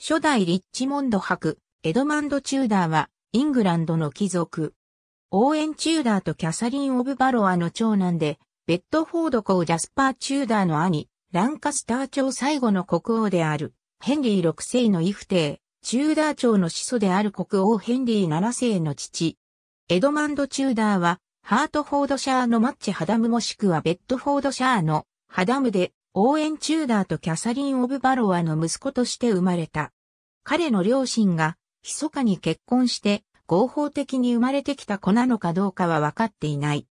初代リッチモンド博、エドマンド・チューダーは、イングランドの貴族。オーエン・チューダーとキャサリン・オブ・バロアの長男で、ベッドフォード公ジャスパー・チューダーの兄、ランカスター朝最後の国王である、ヘンリー6世の異父帝、チューダー朝の始祖である国王ヘンリー7世の父。エドマンド・チューダーは、ハートフォードシャーのマッチハダムもしくはベッドフォードシャーのハダムでオーエン・チューダーとキャサリン・オブ・バロワの息子として生まれた。彼の両親が、密かに結婚して、合法的に生まれてきた子なのかどうかは分かっていない。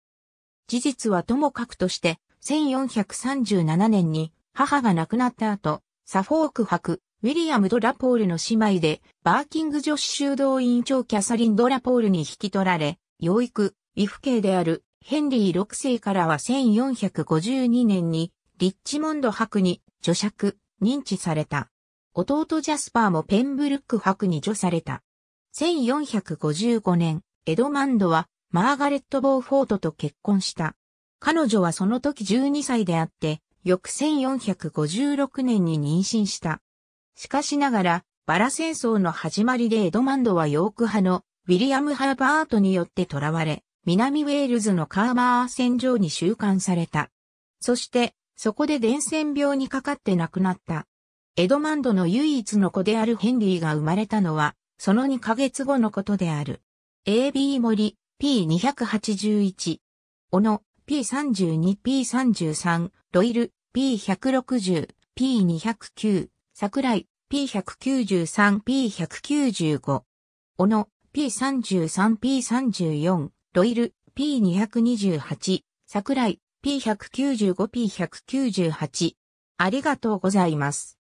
事実はともかくとして、1437年に母が亡くなった後、サフォーク博、ウィリアム・ドラポールの姉妹で、バーキング女子修道院長キャサリン・ドラポールに引き取られ、養育、異父系であるヘンリー6世からは1452年にリッチモンド博に除爵、認知された。弟ジャスパーもペンブルック博に除された。1455年、エドマンドはマーガレット・ボーフォートと結婚した。彼女はその時12歳であって、翌1456年に妊娠した。しかしながら、バラ戦争の始まりでエドマンドはヨーク派のウィリアム・ハーバートによって囚われ、南ウェールズのカーマー戦場に収監された。そして、そこで伝染病にかかって亡くなった。エドマンドの唯一の子であるヘンリーが生まれたのは、その2ヶ月後のことである。AB 森 P281、小野 P32、P33、ロイル P160、P209、桜井 P193、P195、小野 P33、P34、ロイル P228、桜井 P195P198。ありがとうございます。